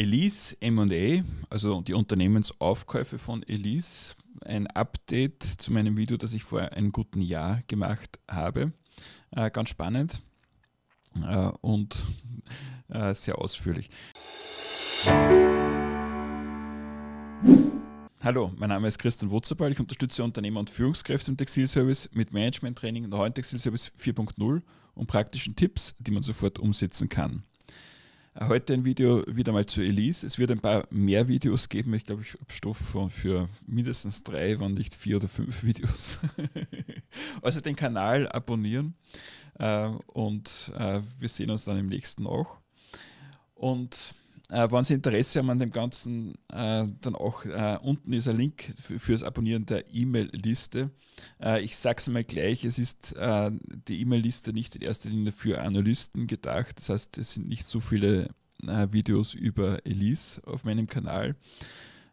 Elise MA, also die Unternehmensaufkäufe von Elise, ein Update zu meinem Video, das ich vor einem guten Jahr gemacht habe. Äh, ganz spannend äh, und äh, sehr ausführlich. Hallo, mein Name ist Christian Wutzerbeil. Ich unterstütze Unternehmer und Führungskräfte im Textilservice mit Management-Training und neuen Textilservice 4.0 und praktischen Tipps, die man sofort umsetzen kann. Heute ein Video wieder mal zu Elise. Es wird ein paar mehr Videos geben. Ich glaube, ich habe Stoff für mindestens drei, wenn nicht vier oder fünf Videos. also den Kanal abonnieren äh, und äh, wir sehen uns dann im nächsten auch. Und äh, wenn Sie Interesse haben an dem Ganzen, äh, dann auch äh, unten ist ein Link fürs Abonnieren der E-Mail-Liste. Äh, ich sage es mal gleich, es ist äh, die E-Mail-Liste nicht in erster Linie für Analysten gedacht. Das heißt, es sind nicht so viele äh, Videos über Elise auf meinem Kanal.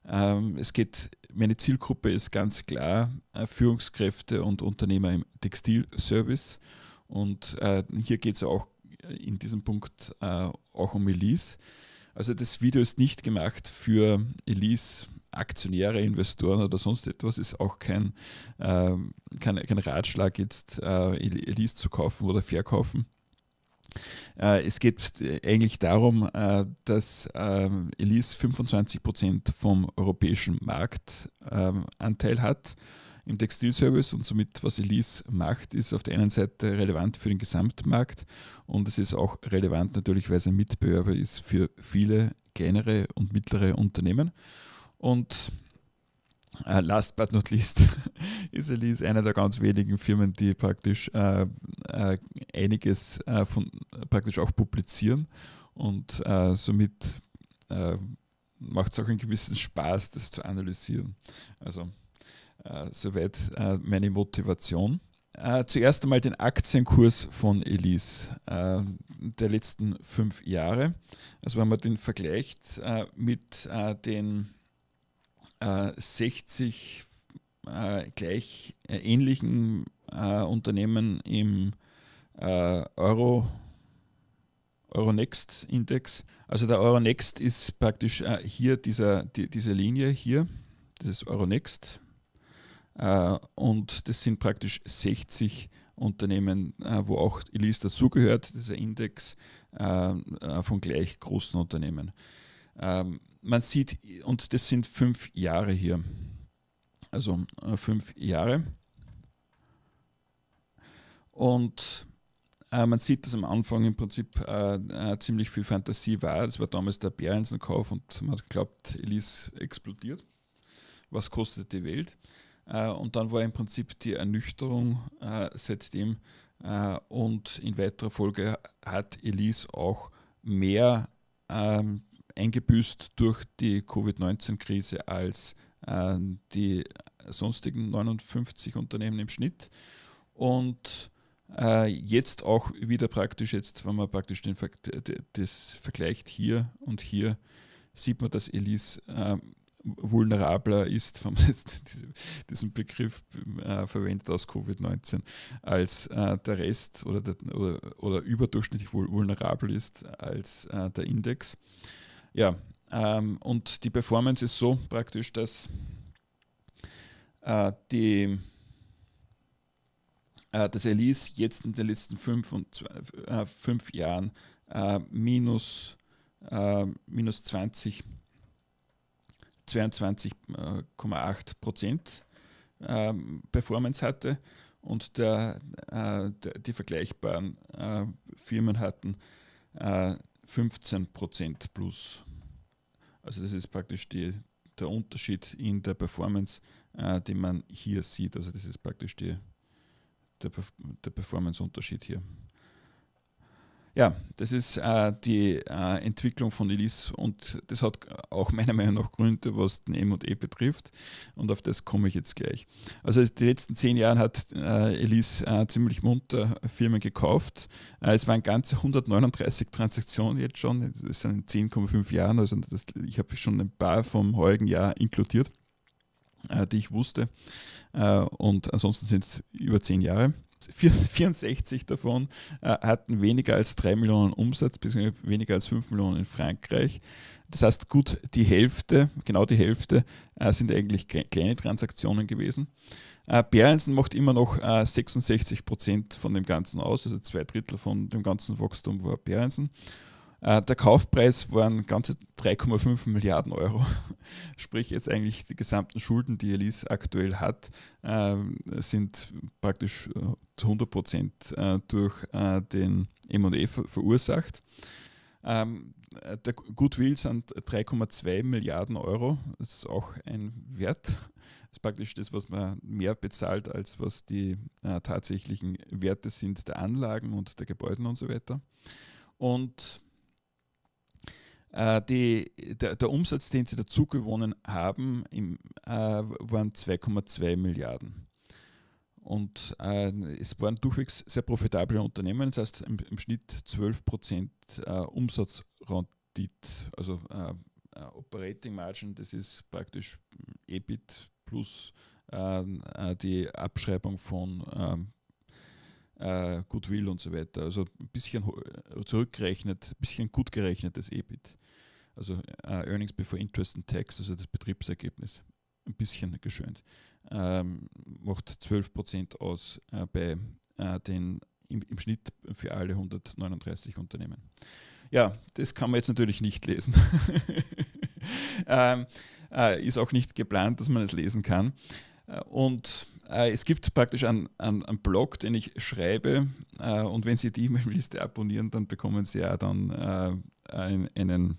Ähm, es geht, meine Zielgruppe ist ganz klar Führungskräfte und Unternehmer im Textilservice. Und hier geht es auch in diesem Punkt auch um Elise. Also das Video ist nicht gemacht für Elise. Aktionäre, Investoren oder sonst etwas ist auch kein, äh, kein, kein, Ratschlag, jetzt äh, Elise zu kaufen oder verkaufen. Äh, es geht eigentlich darum, äh, dass äh, Elise 25% vom europäischen Marktanteil hat im Textilservice und somit, was Elise macht, ist auf der einen Seite relevant für den Gesamtmarkt und es ist auch relevant natürlich, weil es ein Mitbewerber ist für viele kleinere und mittlere Unternehmen. Und äh, last but not least ist Elise eine der ganz wenigen Firmen, die praktisch äh, äh, einiges äh, von, praktisch auch publizieren und äh, somit äh, macht es auch einen gewissen Spaß, das zu analysieren. Also äh, soweit äh, meine Motivation. Äh, zuerst einmal den Aktienkurs von Elise äh, der letzten fünf Jahre. Also wenn man den vergleicht äh, mit äh, den 60 gleich ähnlichen Unternehmen im Euro. Euronext-Index. Also der Euronext ist praktisch hier dieser, die, diese Linie hier, dieses ist Euronext, äh, und das sind praktisch 60 Unternehmen, äh, wo auch Elis dazugehört, dieser Index äh, von gleich großen Unternehmen. Ähm, man sieht, und das sind fünf Jahre hier, also fünf Jahre. Und man sieht, dass am Anfang im Prinzip ziemlich viel Fantasie war. Das war damals der Bärensenkauf und man glaubt, Elise explodiert. Was kostet die Welt? Äh, und dann war im Prinzip die Ernüchterung äh, seitdem äh, und in weiterer Folge hat Elise auch mehr ähm, eingebüßt durch die Covid-19-Krise als äh, die sonstigen 59 Unternehmen im Schnitt. Und äh, jetzt auch wieder praktisch, jetzt, wenn man praktisch den, das vergleicht hier und hier, sieht man, dass Elise äh, vulnerabler ist, wenn man jetzt diesen Begriff äh, verwendet aus Covid-19, als äh, der Rest oder, der, oder, oder, überdurchschnittlich vulnerabel ist als äh, der Index. Ja, ähm, und die Performance ist so praktisch, dass äh, die äh, das Elise jetzt in den letzten fünf, und, äh, fünf Jahren minus, minus 20 22,8 äh, Prozent ähm, Performance hatte und der, äh, der, die vergleichbaren äh, Firmen hatten äh, 15 Prozent plus. Also das ist praktisch die, der Unterschied in der Performance, äh, den man hier sieht. Also das ist praktisch die, der, der Performance-Unterschied hier. Ja, das ist äh, die äh, Entwicklung von Elise und das hat auch meiner Meinung nach Gründe, was den M&E betrifft und auf das komme ich jetzt gleich. Also die letzten zehn Jahre hat äh, Elise äh, ziemlich munter Firmen gekauft. Äh, es waren ganze 139 Transaktionen jetzt schon, das sind 10,5 Jahre. also das, ich habe schon ein paar vom heutigen Jahr inkludiert, äh, die ich wusste und ansonsten sind es über zehn Jahre. 64 davon äh, hatten weniger als 3 Millionen Umsatz, bzw. weniger als 5 Millionen in Frankreich. Das heißt, gut die Hälfte, genau die Hälfte, äh, sind eigentlich kleine Transaktionen gewesen. Äh, Berensen macht immer noch äh, 66 Prozent von dem Ganzen aus, also zwei Drittel von dem ganzen Wachstum war Berensen. Äh, der Kaufpreis waren ganze 3,5 Milliarden Euro. Sprich, jetzt eigentlich die gesamten Schulden, die Elise aktuell hat, ähm, sind praktisch äh, zu 100 Prozent äh, durch den ME verursacht. Ähm, der Goodwill sind 3,2 Milliarden Euro. Das ist auch ein Wert. Das ist praktisch das, was man mehr bezahlt, als was die tatsächlichen Werte sind der Anlagen und der Gebäude und so weiter. Und äh, die, der, der, Umsatz, den sie dazugewonnen haben, im, äh, waren 2,2 Milliarden. Und äh, es waren durchwegs sehr profitable Unternehmen, das heißt im, im Schnitt 12 Prozent äh, Umsatzrendit, also äh, äh, Operating Margin, das ist praktisch EBIT plus die Abschreibung von ähm, Goodwill und so weiter. Also ein bisschen zurückgerechnet, ein bisschen gut gerechnetes EBIT also uh, Earnings before Interest and Tax, also das Betriebsergebnis, ein bisschen geschönt. Ähm, macht 12% aus äh, bei äh, den im, im, Schnitt für alle 139 Unternehmen. Ja, das kann man jetzt natürlich nicht lesen. ähm, äh, ist auch nicht geplant, dass man es lesen kann. Äh, und äh, es gibt praktisch einen, einen, einen, Blog, den ich schreibe. Äh, und wenn Sie die E-Mail-Liste abonnieren, dann bekommen Sie ja dann äh, einen, einen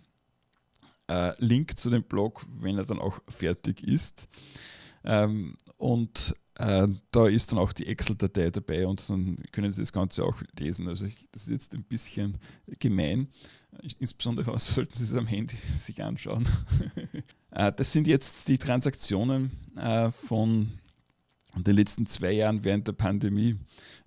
äh, Link zu dem Blog, wenn er dann auch fertig ist. Ähm, und äh, da ist dann auch die Excel-Datei dabei und dann können Sie das Ganze auch lesen. Also ich, das ist jetzt ein bisschen gemein. Insbesondere was sollten Sie es am Handy sich anschauen. äh, das sind jetzt die Transaktionen äh, von in den letzten zwei Jahren während der Pandemie.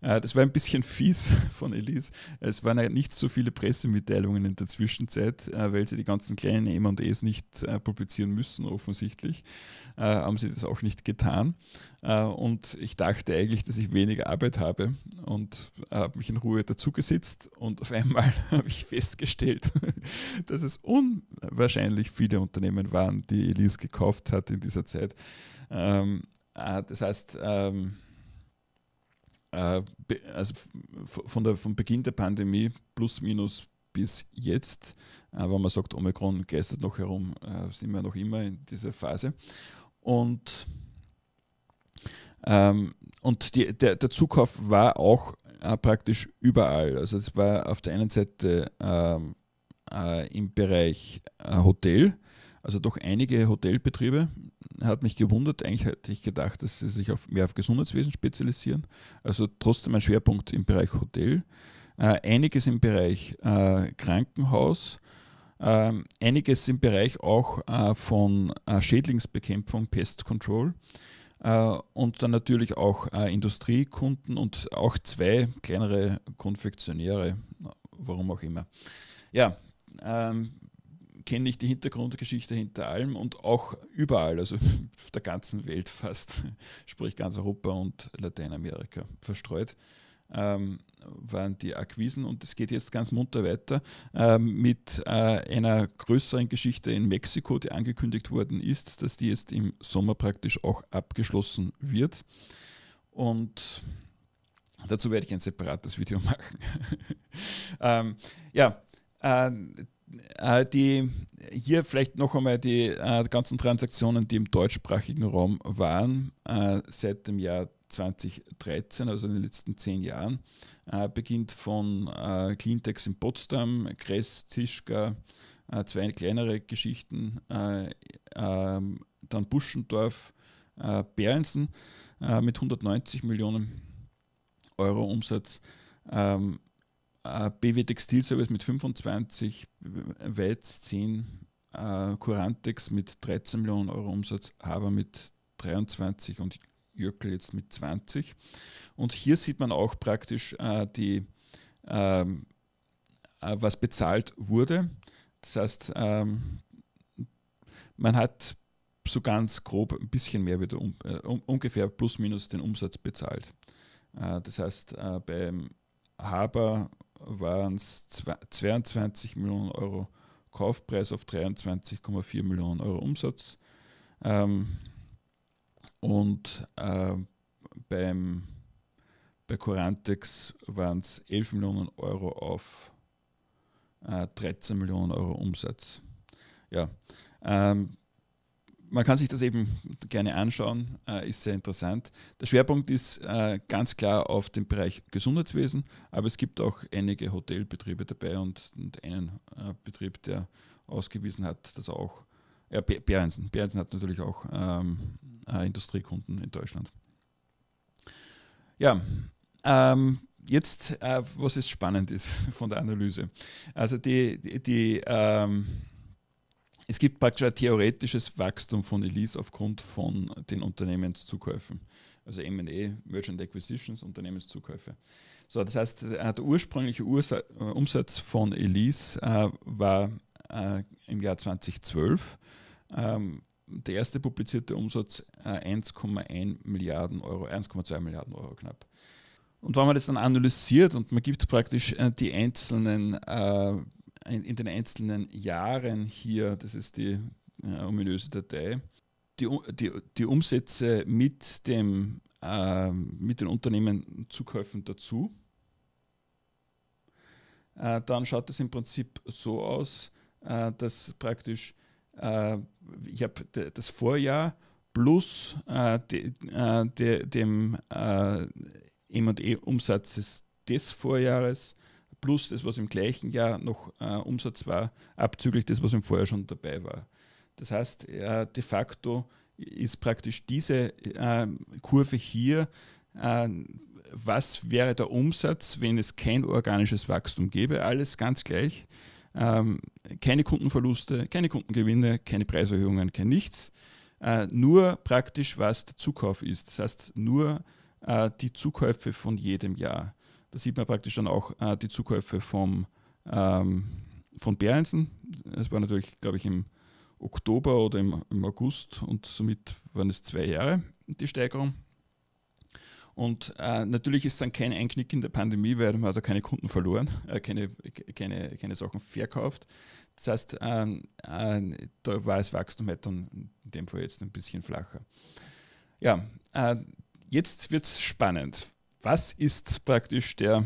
Äh, das war ein bisschen fies von Elise. Es waren ja nicht so viele Pressemitteilungen in der Zwischenzeit, äh, weil sie die ganzen kleinen M&Es nicht äh, publizieren müssen, offensichtlich. Haben sie das auch nicht getan. Und ich dachte eigentlich, dass ich weniger Arbeit habe und habe mich in Ruhe dazugesetzt. Und auf einmal habe ich festgestellt, dass es unwahrscheinlich viele Unternehmen waren, die Elise gekauft hat in dieser Zeit. Ähm, äh, das heißt, ähm, äh, also von der, vom Beginn der Pandemie plus minus bis jetzt, äh, wenn man sagt, Omikron geistert noch herum, äh, sind wir noch immer in dieser Phase. Und, ähm, und die, der, der Zukauf war auch äh, praktisch überall. Also es war auf der einen Seite ähm, äh, im Bereich Hotel, also doch einige Hotelbetriebe. Hat mich gewundert, eigentlich hätte ich gedacht, dass sie sich auf, mehr auf Gesundheitswesen spezialisieren. Also trotzdem ein Schwerpunkt im Bereich Hotel. Äh, einiges im Bereich äh, Krankenhaus. Äh, einiges im Bereich auch äh, von äh, Schädlingsbekämpfung, Pest Control. Äh, und dann natürlich auch Industriekunden und auch zwei kleinere Konfektionäre, warum auch immer. Ja, ähm, kenne ich die Hintergrundgeschichte hinter allem und auch überall, also auf der ganzen Welt fast, sprich ganz Europa und Lateinamerika verstreut, ähm, waren die Akquisen. Und es geht jetzt ganz munter weiter ähm, mit äh, einer größeren Geschichte in Mexiko, die angekündigt worden ist, dass die jetzt im Sommer praktisch auch abgeschlossen wird. Und dazu werde ich ein separates Video machen. ähm, ja, äh, äh, die hier vielleicht noch einmal die äh, ganzen Transaktionen, die im deutschsprachigen Raum waren, äh, seit dem Jahr 2013, also in den letzten zehn Jahren, äh, beginnt von äh, Cleantex in Potsdam, Kress, Zischka, äh, zwei kleinere Geschichten, äh, ähm, dann Buschendorf, äh, Behrensen mit 190 Millionen Euro Umsatz. Ähm, äh, BW Textilservice mit 25, Weiz 10, äh, Curantex mit 13 Millionen Euro Umsatz, Haber mit 23 und Jöckel jetzt mit 20. Und hier sieht man auch praktisch äh, die, ähm, äh, was bezahlt wurde. Das heißt, ähm, man hat so ganz grob ein bisschen mehr wieder um, äh, um, ungefähr plus minus den Umsatz bezahlt. das heißt, beim Haber waren es 22 Millionen Euro Kaufpreis auf 23,4 Millionen Euro Umsatz. Ähm, und äh, beim, bei Corantex waren es 11 Millionen Euro auf äh, 13 Millionen Euro Umsatz. Ja, ähm, man kann sich das eben gerne anschauen, äh, ist sehr interessant. Der Schwerpunkt ist äh, ganz klar auf dem Bereich Gesundheitswesen, aber es gibt auch einige Hotelbetriebe dabei und, und einen äh, Betrieb, der ausgewiesen hat, dass er auch, äh, Behrensen, Behrensen hat natürlich auch ähm, äh, Industriekunden in Deutschland. Ja, ähm, jetzt, äh, was ist spannend ist von der Analyse. Also die, die, die ähm, es gibt praktisch ein theoretisches Wachstum von Elise aufgrund von den Unternehmenszukäufen. Also M&A, Merchant Acquisitions, Unternehmenszukäufe. So, das heißt, äh, der ursprüngliche Ursa äh, Umsatz von Elise äh, war äh, im Jahr 2012 ähm, der erste publizierte Umsatz äh, 1,1 Milliarden Euro, 1,2 Milliarden Euro knapp. Und wenn man das dann analysiert und man gibt praktisch äh, die einzelnen in den einzelnen Jahren hier, das ist die äh, ominöse Datei, die, die, die Umsätze mit, dem, äh, mit den Unternehmenzukäufen dazu. Äh, dann schaut es im Prinzip so aus, äh, dass praktisch äh, ich habe das Vorjahr plus äh, de, de, dem M&E-Umsatz des Vorjahres plus das, was im gleichen Jahr noch äh, Umsatz war, abzüglich des, was im Vorjahr schon dabei war. Das heißt, äh, de facto ist praktisch diese äh, Kurve hier, ähm, was wäre der Umsatz, wenn es kein organisches Wachstum gäbe, alles ganz gleich. Ähm, keine Kundenverluste, keine Kundengewinne, keine Preiserhöhungen, kein nichts. Äh, nur praktisch, was der Zukauf ist. Das heißt, nur äh, die Zukäufe von jedem Jahr. Da sieht man praktisch dann auch äh, die Zukäufe vom, ähm, von Behrensen. Es war natürlich, glaube ich, im Oktober oder im, im, August und somit waren es zwei Jahre die Steigerung. Und äh, natürlich ist dann kein Einknick in der Pandemie, weil man hat ja keine Kunden verloren, äh, keine, keine, keine Sachen verkauft. Das heißt, ähm, äh, da war das Wachstum halt dann in dem Fall jetzt ein bisschen flacher. Ja, äh, jetzt wird es spannend was ist praktisch der,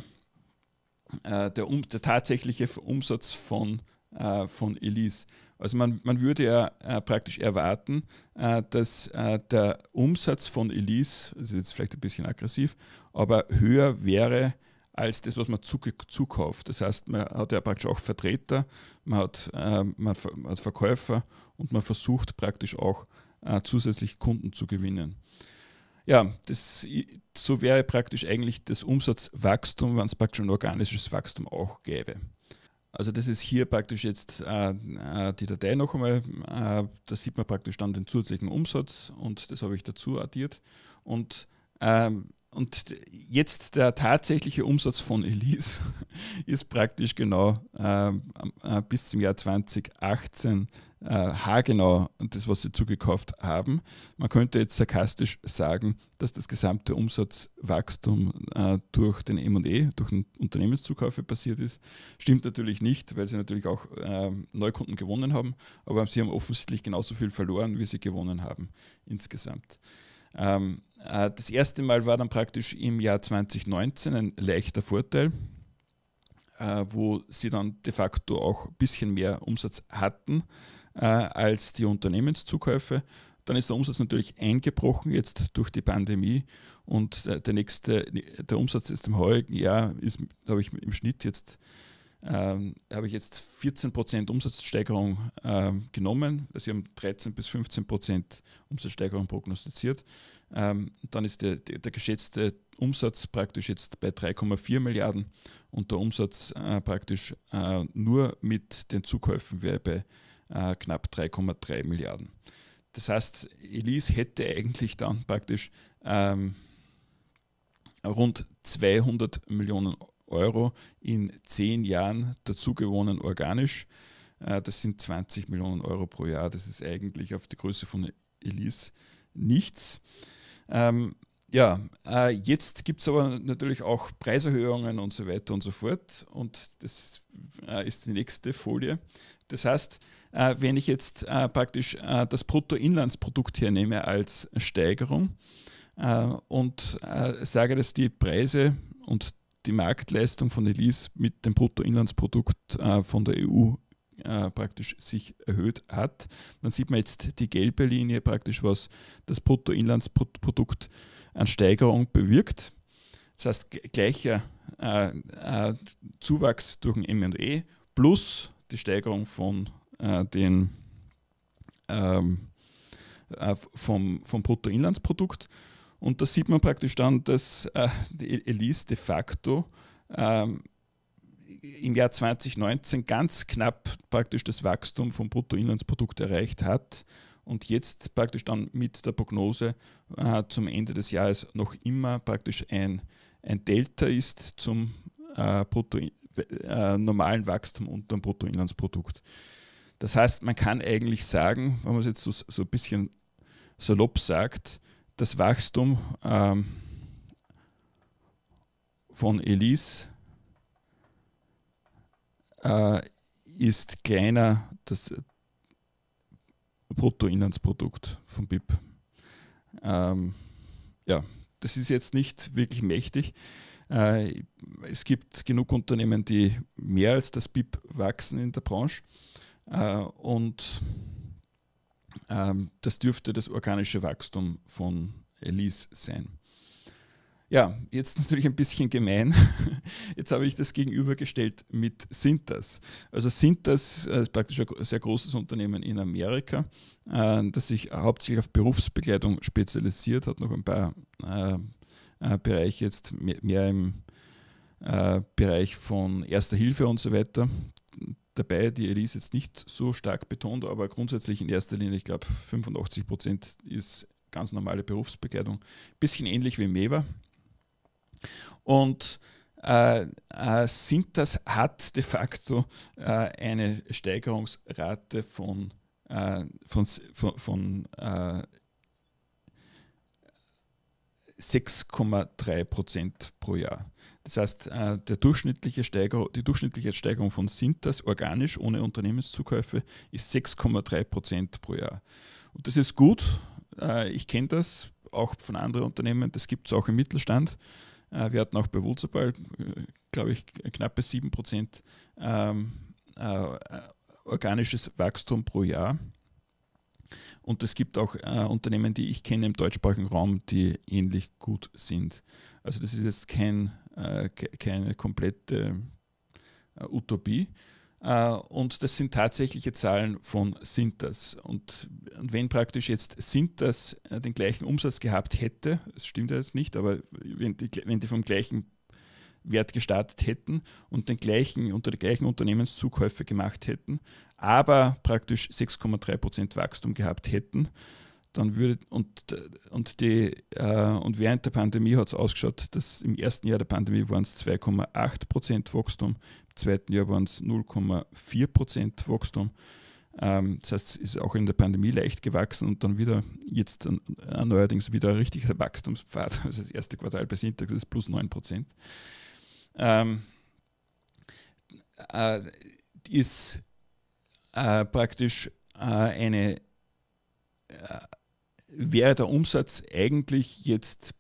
äh, der, um, der, tatsächliche Umsatz von, äh, von Elise? Also man, man würde ja äh, praktisch erwarten, äh, dass äh, der Umsatz von Elise, das ist jetzt vielleicht ein bisschen aggressiv, aber höher wäre als das, was man zukauft. Das heißt, man hat ja praktisch auch Vertreter, man hat, äh, man hat Verkäufer und man versucht praktisch auch zusätzlich Kunden zu gewinnen. Ja, das, so wäre praktisch eigentlich das Umsatzwachstum, wenn es praktisch ein organisches Wachstum auch gäbe. Also das ist hier praktisch jetzt äh, äh, die Datei noch einmal. Äh, da sieht man praktisch dann den zusätzlichen Umsatz und das habe ich dazu addiert. Und ähm, und jetzt der tatsächliche Umsatz von Elise ist praktisch genau ähm, äh, bis zum Jahr 2018 äh, haargenau das, was sie zugekauft haben. Man könnte jetzt sarkastisch sagen, dass das gesamte Umsatzwachstum äh, durch den M&E, durch den Unternehmenszukäufe passiert ist. Stimmt natürlich nicht, weil sie natürlich auch äh, Neukunden gewonnen haben, aber sie haben offensichtlich genauso viel verloren, wie sie gewonnen haben insgesamt. Ähm, äh, das erste Mal war dann praktisch im Jahr 2019 ein leichter Vorteil, äh, wo sie dann de facto auch ein bisschen mehr Umsatz hatten äh, als die Unternehmenszukäufe. Dann ist der Umsatz natürlich eingebrochen jetzt durch die Pandemie und äh, der nächste, der Umsatz ist im heurigen Jahr, ist, glaube ich, im Schnitt jetzt ähm, habe ich jetzt 14% Umsatzsteigerung ähm, genommen. Also sie haben 13 bis 15% Umsatzsteigerung prognostiziert. Ähm, dann ist der, der, der, geschätzte Umsatz praktisch jetzt bei 3,4 Milliarden und der Umsatz äh, praktisch äh, nur mit den Zukäufen wäre bei äh, knapp 3,3 Milliarden. Das heißt, Elise hätte eigentlich dann praktisch ähm, rund 200 Millionen Euro Euro in zehn Jahren dazugewonnen organisch. Äh, das sind 20 Millionen Euro pro Jahr. Das ist eigentlich auf die Größe von Elise nichts. Ähm, ja, äh, jetzt gibt es aber natürlich auch Preiserhöhungen und so weiter und so fort. Und das äh, ist die nächste Folie. Das heißt, äh, wenn ich jetzt äh, praktisch äh, das Bruttoinlandsprodukt hernehme als Steigerung und sage, dass die Preise und die die Marktleistung von Elise mit dem Bruttoinlandsprodukt äh, von der EU äh, praktisch sich erhöht hat. Dann sieht man jetzt die gelbe Linie praktisch, was das Bruttoinlandsprodukt an Steigerung bewirkt. Das heißt, gleicher äh, Zuwachs durch ein ME plus die Steigerung von den, ähm, vom, vom Bruttoinlandsprodukt. Und da sieht man praktisch dann, dass äh, e-, Elise de facto ähm, im Jahr 2019 ganz knapp praktisch das Wachstum vom Bruttoinlandsprodukt erreicht hat und jetzt praktisch dann mit der Prognose äh, zum Ende des Jahres noch immer praktisch ein, ein Delta ist zum äh, Brutto, äh, normalen Wachstum unter dem Bruttoinlandsprodukt. Das heißt, man kann eigentlich sagen, wenn man es jetzt so, so ein bisschen salopp sagt, das Wachstum ähm, von Elise äh, ist kleiner das Bruttoinlandsprodukt vom BIP. Ähm, ja, das ist jetzt nicht wirklich mächtig. Äh, es gibt genug Unternehmen, die mehr als das BIP wachsen in der Branche. Äh, und ähm, das dürfte das organische Wachstum von Elise sein. Ja, jetzt natürlich ein bisschen gemein. Jetzt habe ich das gegenübergestellt mit Sintas. Also Sintas äh, ist praktisch ein sehr großes Unternehmen in Amerika, äh, das sich hauptsächlich auf Berufsbegleitung spezialisiert, hat noch ein paar äh, äh Bereiche jetzt mehr, mehr im äh, Bereich von Erster Hilfe und so weiter dabei die Elise jetzt nicht so stark betont, aber grundsätzlich in erster Linie, ich glaube, 85 Prozent ist ganz normale Berufsbekleidung. Bisschen ähnlich wie Mewa. Und äh, äh, sind das, hat de facto äh, eine Steigerungsrate von, äh, von, von, von äh, 6,3 Prozent pro Jahr. Das heißt, äh, der durchschnittliche Steiger, die durchschnittliche Steigerung von Sintas organisch ohne Unternehmenszukäufe ist 6,3 Prozent pro Jahr. Und das ist gut. Äh, ich kenne das auch von anderen Unternehmen. Das gibt es auch im Mittelstand. Äh, wir hatten auch bei Wurzelball, glaube ich, knappe 7 Prozent ähm, organisches Wachstum pro Jahr. Und es gibt auch äh, Unternehmen, die ich kenne im deutschsprachigen Raum, die ähnlich gut sind. Also das ist jetzt kein äh, keine komplette äh, Utopie. Äh, und das sind tatsächliche Zahlen von Sintas. Und wenn praktisch jetzt Sintas äh, den gleichen Umsatz gehabt hätte, das stimmt ja jetzt nicht, aber wenn die, wenn die vom gleichen Wert gestartet hätten und den gleichen, unter den gleichen Unternehmenszukäufe gemacht hätten, aber praktisch 6,3% Wachstum gehabt hätten, dann würde und, und, die, äh, und während der Pandemie hat es ausgeschaut, dass im ersten Jahr der Pandemie waren es 2,8 Prozent Wachstum, im zweiten Jahr waren es 0,4 Prozent Wachstum. Ähm, das heißt, es ist auch in der Pandemie leicht gewachsen und dann wieder, jetzt an, neuerdings wieder ein richtiger Wachstumspfad. Also das erste Quartal bei Syntax ist plus 9 Prozent. Ähm, äh, ist äh, praktisch äh, eine äh, wäre der Umsatz eigentlich jetzt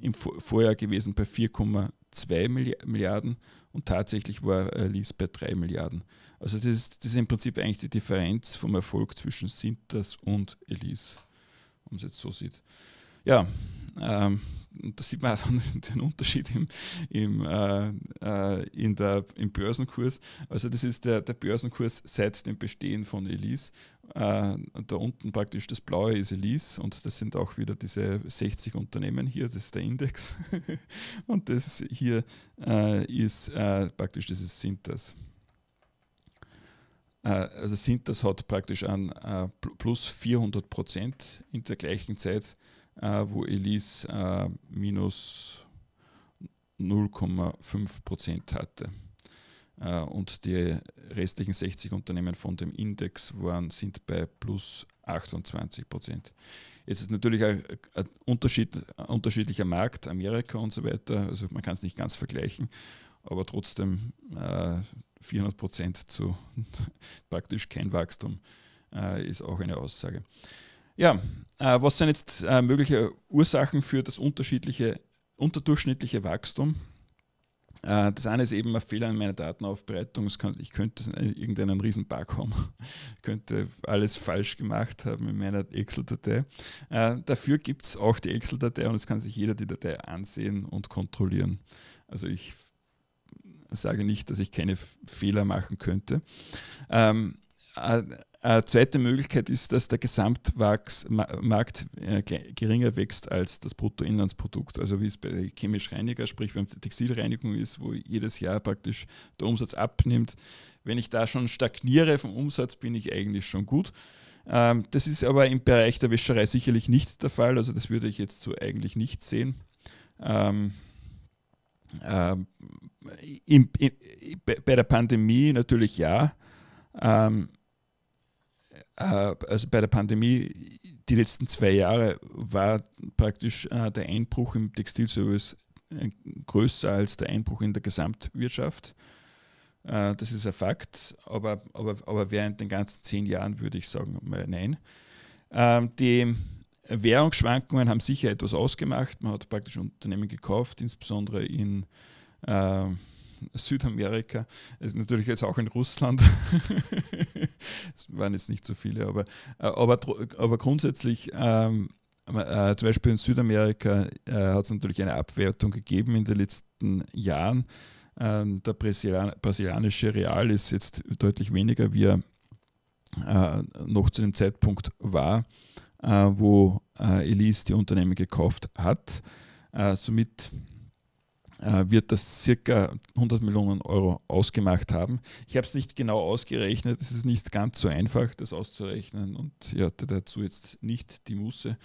im Vorjahr gewesen bei 4,2 Milliarden und tatsächlich war äh, Lease bei 3 Milliarden. Also das ist, das ist im Prinzip eigentlich die Differenz vom Erfolg zwischen Sintas und Elise, wenn man es jetzt so sieht. Ja, ähm, da sieht man auch den Unterschied im, im, äh, äh, in der, im Börsenkurs. Also das ist der, der Börsenkurs seit dem Bestehen von Elise äh, da unten praktisch das blaue ist Elise und das sind auch wieder diese 60 Unternehmen hier, das ist der Index. und das hier äh, ist äh, praktisch, das ist Sintas. Äh, also Sintas hat praktisch an äh, plus 400 Prozent in der gleichen Zeit, wo Elise minus 0,5 Prozent hatte. Äh, und die restlichen 60 Unternehmen von dem Index waren, sind bei plus 28 Prozent. Jetzt ist natürlich äh, ein, Unterschied, ein unterschiedlicher Markt, Amerika und so weiter, also man kann es nicht ganz vergleichen, aber trotzdem äh, 400 Prozent zu praktisch kein Wachstum äh, ist auch eine Aussage. Ja, äh, was sind jetzt äh, mögliche Ursachen für das unterschiedliche, unterdurchschnittliche Wachstum? Äh, das eine ist eben ein Fehler in meiner Datenaufbereitung. Ich könnte irgendeinen Riesenbug haben, ich könnte alles falsch gemacht haben in meiner Excel-Datei. Äh, dafür gibt es auch die Excel-Datei und es kann sich jeder die Datei ansehen und kontrollieren. Also ich sage nicht, dass ich keine Fehler machen könnte. Ähm, äh, äh, zweite Möglichkeit ist, dass der Gesamtmarkt äh, geringer wächst als das Bruttoinlandsprodukt. Also wie es bei chemisch Reiniger, sprich wenn es Textilreinigung ist, wo jedes Jahr praktisch der Umsatz abnimmt. Wenn ich da schon stagniere vom Umsatz, bin ich eigentlich schon gut. Ähm, das ist aber im Bereich der Wäscherei sicherlich nicht der Fall. Also das würde ich jetzt so eigentlich nicht sehen. Ähm, ähm, in, in, bei der Pandemie natürlich ja. Ähm, äh, also bei der Pandemie, die letzten zwei Jahre war praktisch äh, der Einbruch im Textilservice äh, größer als der Einbruch in der Gesamtwirtschaft. Das ist ein Fakt, aber, aber, aber während den ganzen zehn Jahren würde ich sagen, nein. Ähm, die Währungsschwankungen haben sicher etwas ausgemacht. Man hat praktisch Unternehmen gekauft, insbesondere in, ähm, Südamerika, ist natürlich jetzt auch in Russland. es waren jetzt nicht so viele, aber, äh, aber, aber grundsätzlich, ähm, äh, zum Beispiel in Südamerika äh, hat es natürlich eine Abwertung gegeben in den letzten Jahren. Ähm, der Brasilian brasilianische Real ist jetzt deutlich weniger, wie er äh, noch zu dem Zeitpunkt war, äh, wo äh, Elise die Unternehmen gekauft hat. somit äh, wird das circa 100 Millionen Euro ausgemacht haben. Ich habe es nicht genau ausgerechnet, es ist nicht ganz so einfach, das auszurechnen und ich hatte dazu jetzt nicht die Muße.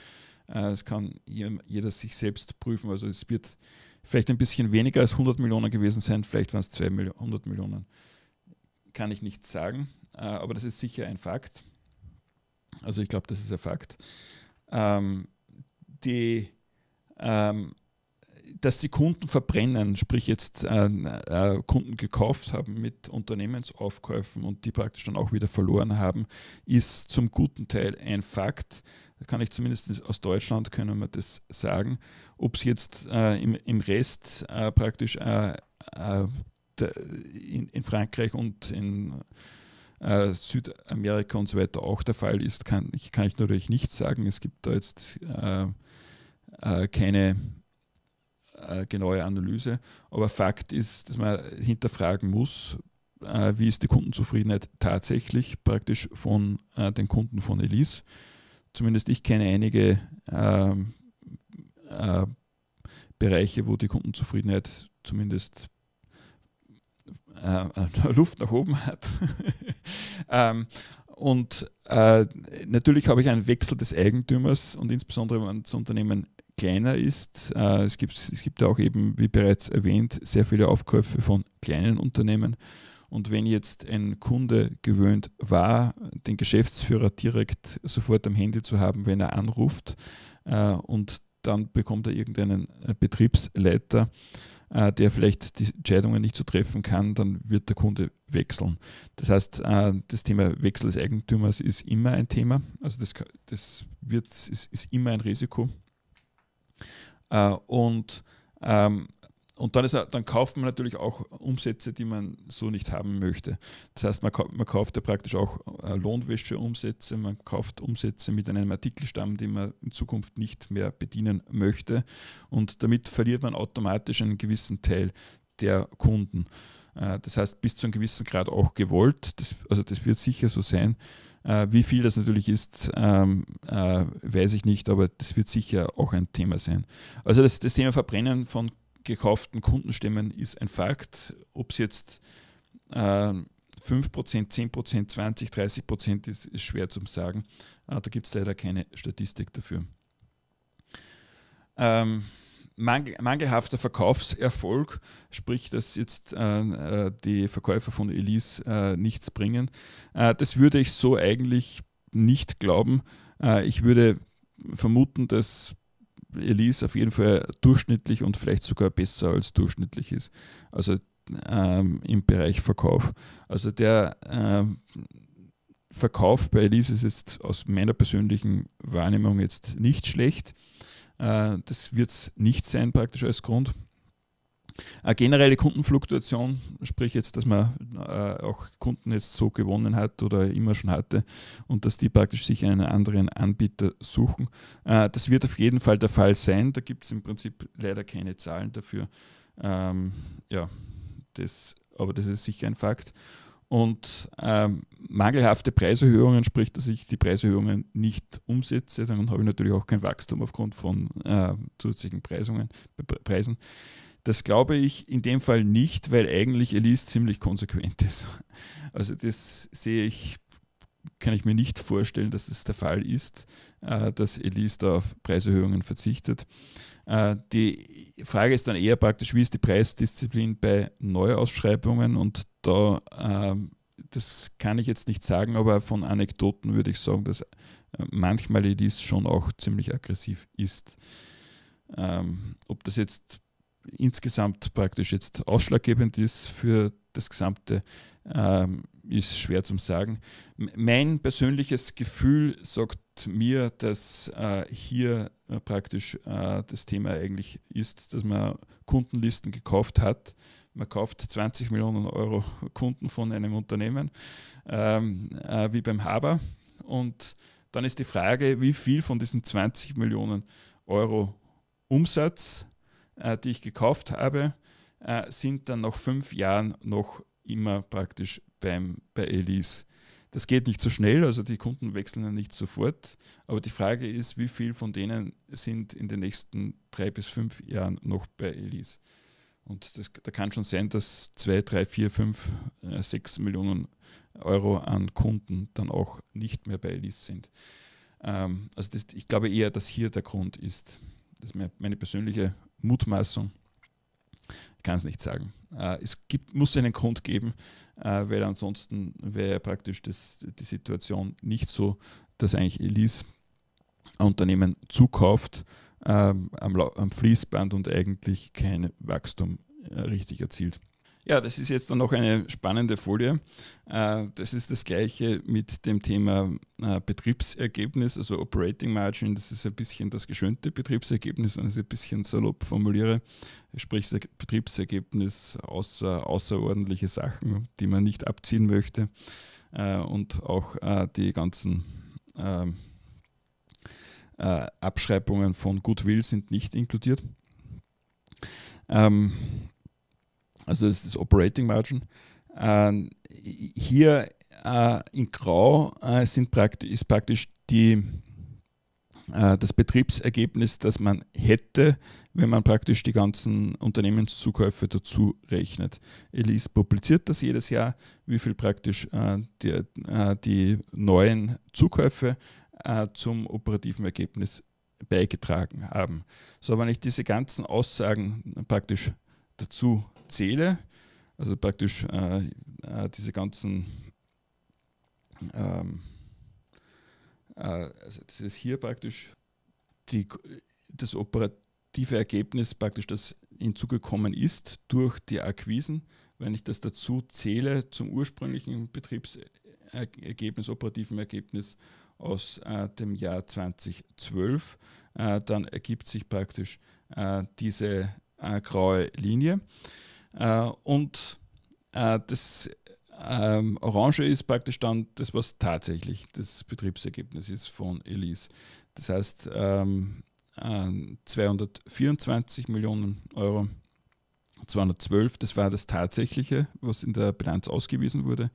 Äh, es kann jeder sich selbst prüfen, also es wird vielleicht ein bisschen weniger als 100 Millionen gewesen sein, vielleicht waren es 200 Millionen, kann ich nicht sagen, äh, aber das ist sicher ein Fakt. Also ich glaube, das ist ein Fakt. Ähm, die ähm, dass sie Kunden verbrennen, sprich jetzt äh, äh, Kunden gekauft haben mit Unternehmensaufkäufen und die praktisch dann auch wieder verloren haben, ist zum guten Teil ein Fakt. Da kann ich zumindest aus Deutschland können wir das sagen. Ob es jetzt äh, im, im, Rest äh, praktisch äh, äh, in, in, Frankreich und in Südamerika und so weiter auch der Fall ist, kann ich, kann ich natürlich nicht sagen. Es gibt da jetzt keine äh, genaue Analyse. Aber Fakt ist, dass man hinterfragen muss, äh, wie ist die Kundenzufriedenheit tatsächlich praktisch von äh, den Kunden von Elise. Zumindest ich kenne einige ähm, äh, Bereiche, wo die Kundenzufriedenheit zumindest äh, äh, Luft nach oben hat. ähm, und äh, natürlich habe ich einen Wechsel des Eigentümers und insbesondere, wenn das Unternehmen kleiner ist. Äh, es gibt, es gibt auch eben, wie bereits erwähnt, sehr viele Aufkäufe von kleinen Unternehmen. Und wenn jetzt ein Kunde gewöhnt war, den Geschäftsführer direkt sofort am Handy zu haben, wenn er anruft, äh, und dann bekommt er irgendeinen äh, Betriebsleiter, der vielleicht die Entscheidungen nicht so treffen kann, dann wird der Kunde wechseln. Das heißt, das Thema Wechsel des Eigentümers ist immer ein Thema. Also das, das wird, ist, ist immer ein Risiko. Äh, und ähm, und dann, ist, dann kauft man natürlich auch Umsätze, die man so nicht haben möchte. Das heißt, man, man kauft ja praktisch auch äh, Lohnwäscheumsätze, man kauft Umsätze mit einem Artikelstamm, den man in Zukunft nicht mehr bedienen möchte. Und damit verliert man automatisch einen gewissen Teil der Kunden. Äh, das heißt, bis zu einem gewissen Grad auch gewollt. Das, also das wird sicher so sein. Äh, wie viel das natürlich ist, ähm, äh, weiß ich nicht, aber das wird sicher auch ein Thema sein. Also das, das Thema Verbrennen von gekauften Kundenstimmen ist ein Fakt. Ob es jetzt äh, 5%, 10%, 20%, 30% ist, ist schwer zu sagen. Äh, da gibt es leider keine Statistik dafür. Ähm, mangel, mangelhafter Verkaufserfolg, sprich, dass jetzt äh, äh, die Verkäufer von Elise äh, nichts bringen, äh, das würde ich so eigentlich nicht glauben. Äh, ich würde vermuten, dass Elise auf jeden Fall durchschnittlich und vielleicht sogar besser als durchschnittlich ist. Also ähm, im Bereich Verkauf. Also der ähm, Verkauf bei Elise ist jetzt aus meiner persönlichen Wahrnehmung jetzt nicht schlecht. Äh, das wird es nicht sein, praktisch als Grund. Eine äh, generelle Kundenfluktuation, sprich jetzt, dass man äh, auch Kunden jetzt so gewonnen hat oder immer schon hatte und dass die praktisch sich einen anderen Anbieter suchen. das wird auf jeden Fall der Fall sein. Da gibt es im Prinzip leider keine Zahlen dafür. Ähm, ja, das, aber das ist sicher ein Fakt. Und ähm, mangelhafte Preiserhöhungen, sprich, dass ich die Preiserhöhungen nicht umsetze, dann habe ich natürlich auch kein Wachstum aufgrund von äh, zusätzlichen Preisungen, Preisen. Das glaube ich in dem Fall nicht, weil eigentlich Elise ziemlich konsequent ist. Also das sehe ich, kann ich mir nicht vorstellen, dass das der Fall ist, äh, dass Elise da auf Preiserhöhungen verzichtet. Äh, die Frage ist dann eher praktisch, wie ist die Preisdisziplin bei Neuausschreibungen und da, ähm, das kann ich jetzt nicht sagen, aber von Anekdoten würde ich sagen, dass äh, manchmal Elise schon auch ziemlich aggressiv ist. Ähm, ob das jetzt insgesamt praktisch jetzt ausschlaggebend ist für das Gesamte, ähm, ist schwer zu sagen. Mein persönliches Gefühl sagt mir, dass äh, hier äh, praktisch äh, das Thema eigentlich ist, dass man Kundenlisten gekauft hat. Man kauft 20 Millionen Euro Kunden von einem Unternehmen, ähm, äh, wie beim Haber. Und dann ist die Frage, wie viel von diesen 20 Millionen Euro Umsatz, äh, die ich gekauft habe, äh, sind dann nach fünf Jahren noch immer praktisch beim, bei Elise das geht nicht so schnell, also die Kunden wechseln ja nicht sofort. Aber die Frage ist, wie viel von denen sind in den nächsten drei bis fünf Jahren noch bei Elise? Und das, da kann schon sein, dass zwei, drei, vier, fünf, äh, sechs Millionen Euro an Kunden dann auch nicht mehr bei Elise sind. Ähm, also das, ich glaube eher, dass hier der Grund ist. Das ist meine persönliche Mutmaßung kann es nicht sagen. Äh, es gibt, muss einen Grund geben, äh, weil ansonsten wäre praktisch das, die Situation nicht so, dass eigentlich Elise Unternehmen zukauft ähm, am, am Fließband und eigentlich kein Wachstum äh, richtig erzielt. Ja, das ist jetzt dann noch eine spannende Folie. Äh, das ist das gleiche mit dem Thema äh, Betriebsergebnis, also Operating Margin. Das ist ein bisschen das geschönte Betriebsergebnis, wenn ich es ein bisschen salopp formuliere. Sprich, das Betriebsergebnis außer, außerordentliche Sachen, die man nicht abziehen möchte. Äh, und auch die ganzen ähm, Abschreibungen von Goodwill sind nicht inkludiert. Ähm, also das ist das Operating Margin. Ähm, hier äh, in Grau äh, sind praktisch, ist praktisch die, äh, das Betriebsergebnis, das man hätte, wenn man praktisch die ganzen Unternehmenszukäufe dazu rechnet. Elise publiziert das jedes Jahr, wie viel praktisch äh, die, äh, die, neuen Zukäufe äh, zum operativen Ergebnis beigetragen haben. So, wenn ich diese ganzen Aussagen praktisch dazu erzähle, also praktisch äh, äh, diese ganzen, ähm, äh, also das ist hier praktisch die, das operative Ergebnis, praktisch das hinzugekommen ist durch die Akquisen. Wenn ich das dazu zähle zum ursprünglichen Betriebsergebnis, operativen Ergebnis aus äh, dem Jahr 2012, äh, dann ergibt sich praktisch äh, diese graue Linie. Äh, und äh, das ähm, Orange ist praktisch dann das, was tatsächlich das Betriebsergebnis ist von Elise. Das heißt, 224 ähm, äh, Millionen Euro, 212, das war das tatsächliche, was in der Bilanz ausgewiesen wurde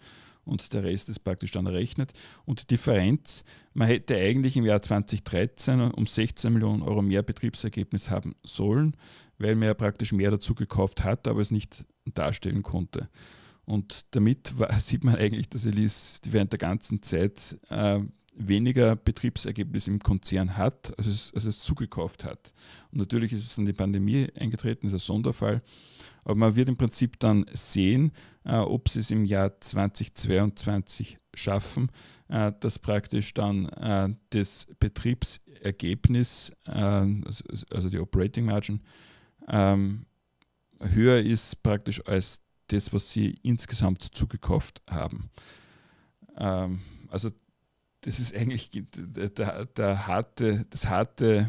und der Rest ist praktisch dann errechnet. Und die Differenz, man hätte eigentlich im Jahr 2013 um 16 Millionen Euro mehr Betriebsergebnis haben sollen, weil man ja praktisch mehr dazu gekauft hat, aber es nicht darstellen konnte. Und damit war, sieht man eigentlich, dass Elise während der ganzen Zeit äh, weniger Betriebsergebnis im Konzern hat, als es, als es zugekauft hat. Und natürlich ist es dann die Pandemie eingetreten, ist ein Sonderfall. Aber man wird im Prinzip dann sehen, äh, ob sie es im Jahr 2022 schaffen, äh, dass praktisch dann äh, das Betriebsergebnis, also die Operating Margin, ähm, höher ist praktisch als das, was sie insgesamt zugekauft haben. Ähm, also das ist eigentlich der, der harte, das harte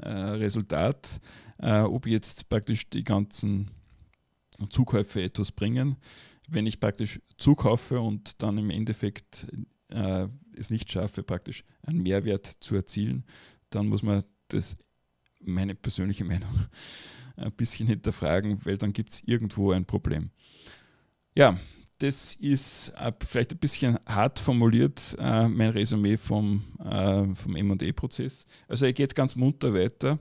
Resultat, ob jetzt praktisch die ganzen Zukäufe etwas bringen, wenn ich praktisch zukaufe und dann im Endeffekt äh, es nicht schaffe, praktisch einen Mehrwert zu erzielen, dann muss man das, meine persönliche Meinung, ein bisschen hinterfragen, weil dann gibt es irgendwo ein Problem. Ja, das ist äh, vielleicht ein bisschen hart formuliert, äh, mein Resümee vom, äh, vom ME-Prozess. Also er geht ganz munter weiter.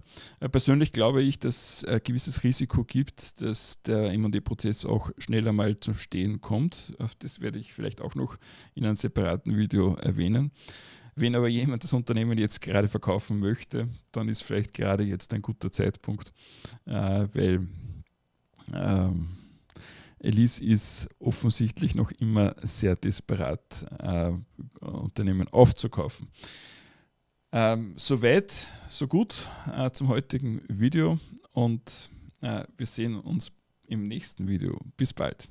persönlich glaube ich, dass ein gewisses Risiko gibt, dass der ME-Prozess auch schneller mal zum Stehen kommt. Das werde ich vielleicht auch noch in einem separaten Video erwähnen. Wenn aber jemand das Unternehmen jetzt gerade verkaufen möchte, dann ist vielleicht gerade jetzt ein guter Zeitpunkt, weil ähm, Elise ist offensichtlich noch immer sehr desperat, äh, Unternehmen aufzukaufen. Ähm, Soweit, so gut äh, zum heutigen Video und äh, wir sehen uns im nächsten Video. Bis bald.